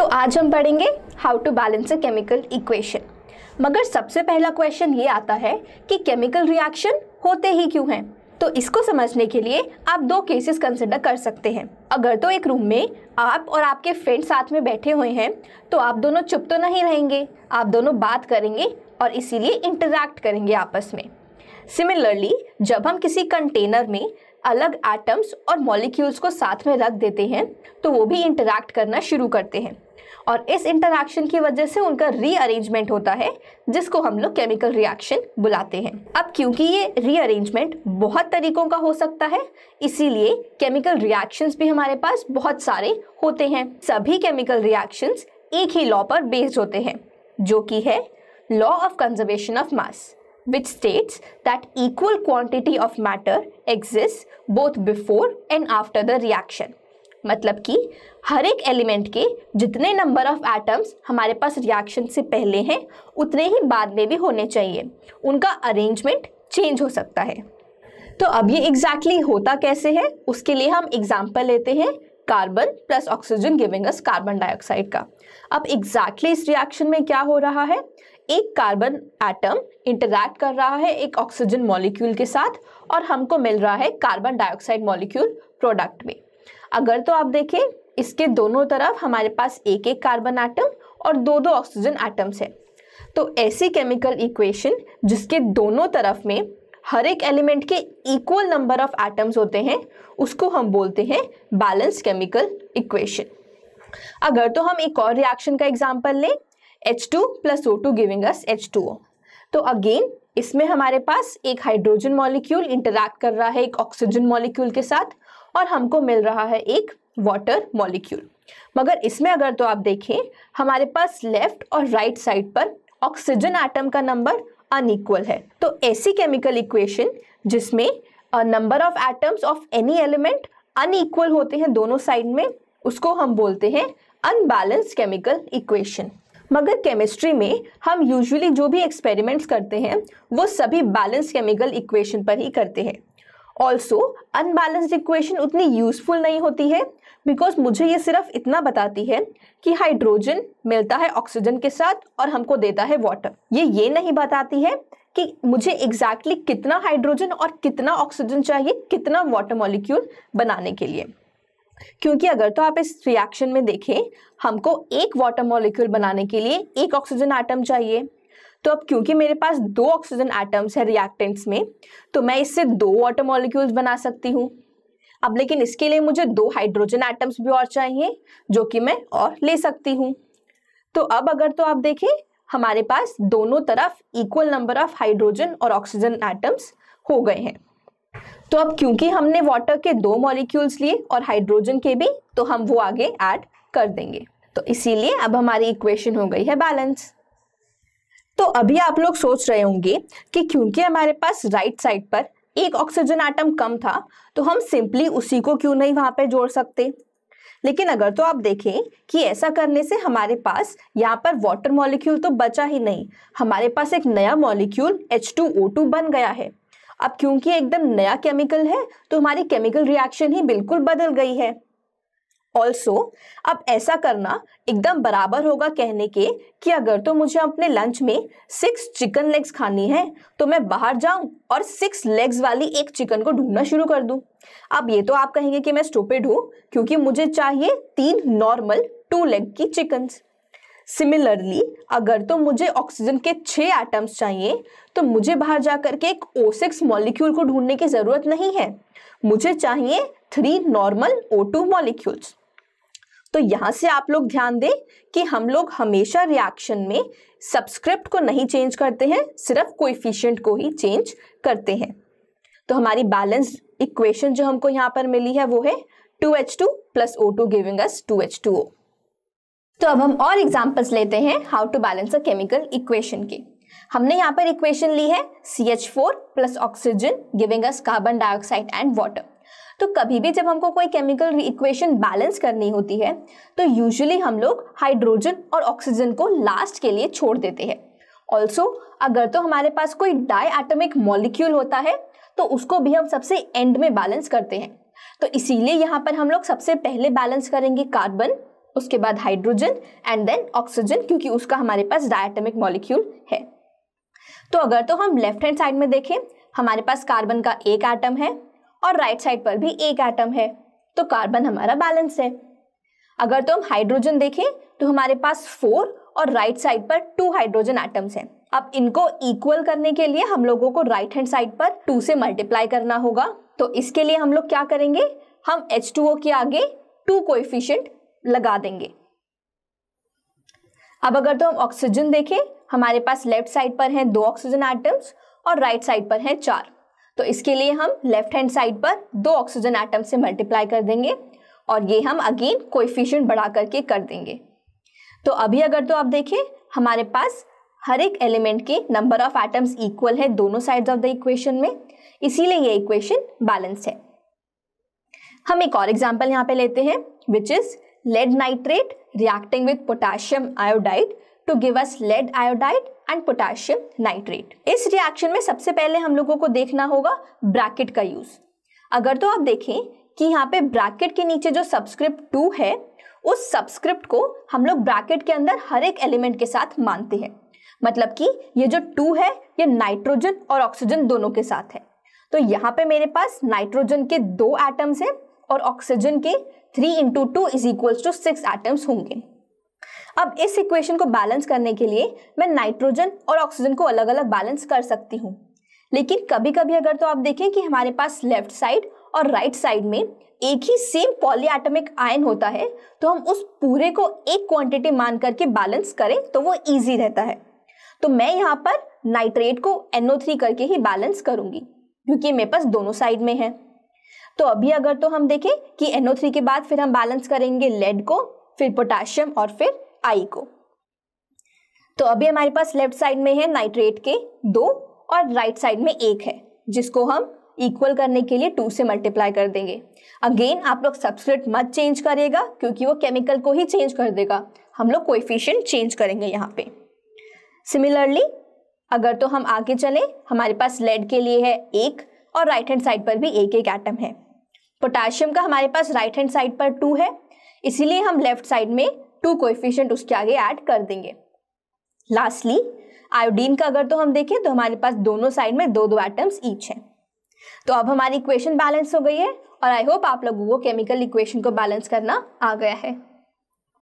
तो आज हम पढ़ेंगे how to balance a chemical equation मगर सबसे पहला क्वेश्चन ये आता है कि केमिकल रिएक्शन होते ही क्यों हैं तो इसको समझने के लिए आप दो केसेस कंसिडर कर सकते हैं अगर तो एक रूम में आप और आपके फ्रेंड साथ में बैठे हुए हैं तो आप दोनों चुप तो नहीं रहेंगे आप दोनों बात करेंगे और इसीलिए इंटरैक्ट करेंगे आपस में सिमिलरली जब हम किसी कंटेनर में अलग एटम्स और मॉलिक्यूल्स को साथ में रख देते हैं तो वो भी इंटरैक्ट करना शुरू करते हैं और इस इंटरक्शन की वजह से उनका रीअरेंजमेंट होता है जिसको हम लोग केमिकल रिएक्शन बुलाते हैं अब क्योंकि ये रीअरेंजमेंट बहुत तरीकों का हो सकता है इसीलिए केमिकल रिएक्शंस भी हमारे पास बहुत सारे होते हैं सभी केमिकल रिएक्शंस एक ही लॉ पर बेस्ड होते हैं जो कि है law of conservation of mass which states that equal quantity of matter exist both before and after the reaction मतलब कि हर एक एलिमेंट के जितने नंबर ऑफ एटम्स हमारे पास रिएक्शन से पहले हैं उतने ही बाद में भी होने चाहिए उनका अरेंजमेंट चेंज हो सकता है तो अब ये एग्जैक्टली exactly होता कैसे है उसके लिए हम एग्जाम्पल लेते हैं carbon plus oxygen giving us carbon dioxide का अब एग्जैक्टली exactly इस रिएक्शन में क्या हो रहा है एक कार्बन एटम इंटरैक्ट कर रहा है एक ऑक्सीजन मॉलिक्यूल के साथ और हमको मिल रहा है कार्बन डाइऑक्साइड मॉलिक्यूल प्रोडक्ट में अगर तो आप देखें इसके दोनों तरफ हमारे पास एक एक कार्बन आइटम और दो दो ऑक्सीजन आइटम्स है तो ऐसी केमिकल इक्वेशन जिसके दोनों तरफ में हर एक एलिमेंट के इक्वल नंबर ऑफ एटम्स होते हैं उसको हम बोलते हैं बैलेंस केमिकल इक्वेशन अगर तो हम एक और रिएक्शन का एग्जांपल लें H2 two plus O two giving us H तो अगेन इसमें हमारे पास एक हाइड्रोजन मॉलिक्यूल इंटरैक्ट कर रहा है एक ऑक्सीजन मॉलिक्यूल के साथ और हमको मिल रहा है एक वाटर मॉलिक्यूल मगर इसमें अगर तो आप देखें हमारे पास लेफ्ट और राइट right साइड पर ऑक्सीजन आइटम का नंबर अनइक्वल है तो ऐसी केमिकल इक्वेशन जिसमें number of atoms of any element unequal होते हैं दोनों साइड में उसको हम बोलते हैं अनबैलेंस केमिकल इक्वेशन मगर केमिस्ट्री में हम यूजुअली जो भी एक्सपेरिमेंट्स करते हैं वो सभी बैलेंस केमिकल इक्वेशन पर ही करते हैं ऑल्सो अनबैलेंस्ड इक्वेशन उतनी यूजफुल नहीं होती है बिकॉज मुझे ये सिर्फ इतना बताती है कि हाइड्रोजन मिलता है ऑक्सीजन के साथ और हमको देता है वाटर ये ये नहीं बताती है कि मुझे एग्जैक्टली exactly कितना हाइड्रोजन और कितना ऑक्सीजन चाहिए कितना वाटर मॉलिक्यूल बनाने के लिए क्योंकि अगर तो आप इस रिएक्शन में देखें हमको एक वाटर मॉलिक्यूल बनाने के लिए एक ऑक्सीजन आइटम चाहिए तो अब क्योंकि मेरे पास दो ऑक्सीजन एटम्स है रिएक्टेंट्स में तो मैं इससे दो वाटर मॉलिक्यूल्स बना सकती हूँ अब लेकिन इसके लिए मुझे दो हाइड्रोजन एटम्स भी और चाहिए जो कि मैं और ले सकती हूँ तो अब अगर तो आप देखें हमारे पास दोनों तरफ इक्वल नंबर ऑफ हाइड्रोजन और ऑक्सीजन एटम्स हो गए हैं तो अब क्योंकि हमने वाटर के दो मॉलिक्यूल्स लिए और हाइड्रोजन के भी तो हम वो आगे ऐड कर देंगे तो इसीलिए अब हमारी इक्वेशन हो गई है बैलेंस तो अभी आप लोग सोच रहे होंगे कि क्योंकि हमारे पास राइट साइड पर एक ऑक्सीजन आइटम कम था तो हम सिंपली उसी को क्यों नहीं वहां पर जोड़ सकते लेकिन अगर तो आप देखें कि ऐसा करने से हमारे पास यहाँ पर वाटर मॉलिक्यूल तो बचा ही नहीं हमारे पास एक नया मॉलिक्यूल H2O2 बन गया है अब क्योंकि एकदम नया केमिकल है तो हमारी केमिकल रिएक्शन ही बिल्कुल बदल गई है ऑल्सो अब ऐसा करना एकदम बराबर होगा कहने के कि अगर तो मुझे अपने लंच में सिक्स चिकन लेग्स खानी है तो मैं बाहर जाऊं और सिक्स लेग्स वाली एक चिकन को ढूंढना शुरू कर दूं अब ये तो आप कहेंगे कि मैं स्टूपिड हूं क्योंकि मुझे चाहिए तीन नॉर्मल टू लेग की चिकन सिमिलरली अगर तो मुझे ऑक्सीजन के छः एटम्स चाहिए तो मुझे बाहर जा करके एक ओ सिक्स मॉलिक्यूल को ढूंढने की ज़रूरत नहीं है मुझे चाहिए three normal O two molecules तो यहाँ से आप लोग ध्यान दें कि हम लोग हमेशा रिएक्शन में सब्सक्रिप्ट को नहीं चेंज करते हैं सिर्फ कोइफिशियंट को ही चेंज करते हैं तो हमारी बैलेंस इक्वेशन जो हमको यहाँ पर मिली है वो है two H two plus O two giving us two H two O तो अब हम और एग्जाम्पल्स लेते हैं how to balance a chemical equation के हमने यहाँ पर इक्वेशन ली है C H four plus oxygen giving us carbon dioxide and water तो कभी भी जब हमको कोई केमिकल इक्वेशन बैलेंस करनी होती है तो यूजुअली हम लोग हाइड्रोजन और ऑक्सीजन को लास्ट के लिए छोड़ देते हैं ऑल्सो अगर तो हमारे पास कोई डाई एटमिक मॉलिक्यूल होता है तो उसको भी हम सबसे एंड में बैलेंस करते हैं तो इसीलिए यहाँ पर हम लोग सबसे पहले बैलेंस करेंगे कार्बन उसके बाद हाइड्रोजन एंड देन ऑक्सीजन क्योंकि उसका हमारे पास डायटमिक मॉलिक्यूल है तो अगर तो हम लेफ्ट हैंड साइड में देखें हमारे पास कार्बन का एक एटम है और राइट साइड पर भी एक एटम है तो कार्बन हमारा बैलेंस है अगर तो हम हाइड्रोजन देखें तो हमारे पास फोर और राइट साइड पर टू हाइड्रोजन एटम्स हैं अब इनको इक्वल करने के लिए हम लोगों को राइट हैंड साइड पर टू से मल्टीप्लाई करना होगा तो इसके लिए हम लोग क्या करेंगे हम एच के आगे टू को लगा देंगे अब अगर तो हम ऑक्सीजन देखें हमारे पास लेफ्ट साइड पर हैं दो ऑक्सीजन एटम्स और राइट right साइड पर हैं चार तो इसके लिए हम लेफ्ट हैंड साइड पर दो ऑक्सीजन आइटम से मल्टीप्लाई कर देंगे और ये हम अगेन कोएफिशिएंट बढ़ा करके कर देंगे तो अभी अगर तो आप देखें हमारे पास हर एक एलिमेंट के नंबर ऑफ एटम्स इक्वल है दोनों साइड्स ऑफ द इक्वेशन में इसीलिए ये इक्वेशन बैलेंस है हम एक और एग्जांपल यहाँ पे लेते हैं which is lead nitrate reacting with potassium iodide to give us lead iodide and potassium nitrate इस रिएक्शन में सबसे पहले हम लोगों को देखना होगा ब्रैकेट का यूज अगर तो आप देखें कि यहाँ पे ब्रैकेट के नीचे जो सब्सक्रिप्ट टू है उस सब्सक्रिप्ट को हम लोग ब्रैकेट के अंदर हर एक एलिमेंट के साथ मानते हैं मतलब कि ये जो टू है ये नाइट्रोजन और ऑक्सीजन दोनों के साथ है तो यहाँ पे मेरे पास नाइट्रोजन के दो एटम्स हैं और ऑक्सीजन के three into two is equals to six atoms होंगे अब इस इक्वेशन को बैलेंस करने के लिए मैं नाइट्रोजन और ऑक्सीजन को अलग अलग बैलेंस कर सकती हूँ लेकिन कभी कभी अगर तो आप देखें कि हमारे पास लेफ्ट साइड और राइट right साइड में एक ही सेम पॉलीएटमिक आयन होता है तो हम उस पूरे को एक क्वांटिटी मान करके बैलेंस करें तो वो इजी रहता है तो मैं यहाँ पर नाइट्रेट को NO3 करके ही बैलेंस करूंगी क्योंकि मेरे पास दोनों साइड में है तो अभी अगर तो हम देखें कि NO3 के बाद फिर हम बैलेंस करेंगे लेड को फिर पोटेशियम और फिर आई को तो अभी हमारे पास लेफ्ट साइड में है नाइट्रेट के दो और राइट साइड में एक है जिसको हम इक्वल करने के लिए टू से मल्टीप्लाई कर देंगे अगेन आप लोग सब्सक्रिप्ट मत चेंज करेगा क्योंकि वो केमिकल को ही चेंज कर देगा हम लोग कोएफिशिएंट चेंज करेंगे यहाँ पे सिमिलरली अगर तो हम आगे चलें हमारे पास लेड के लिए है एक और राइट हैंड साइड पर भी एक एक एटम है पोटाशियम का हमारे पास राइट हैंड साइड पर टू है इसीलिए हम लेफ्ट साइड में टू को उसके आगे ऐड कर देंगे लास्टली आयोडीन का अगर तो हम देखें तो हमारे पास दोनों साइड में दो दो एटम्स ईच हैं तो अब हमारी इक्वेशन बैलेंस हो गई है और आई होप आप लोगों को केमिकल इक्वेशन को बैलेंस करना आ गया है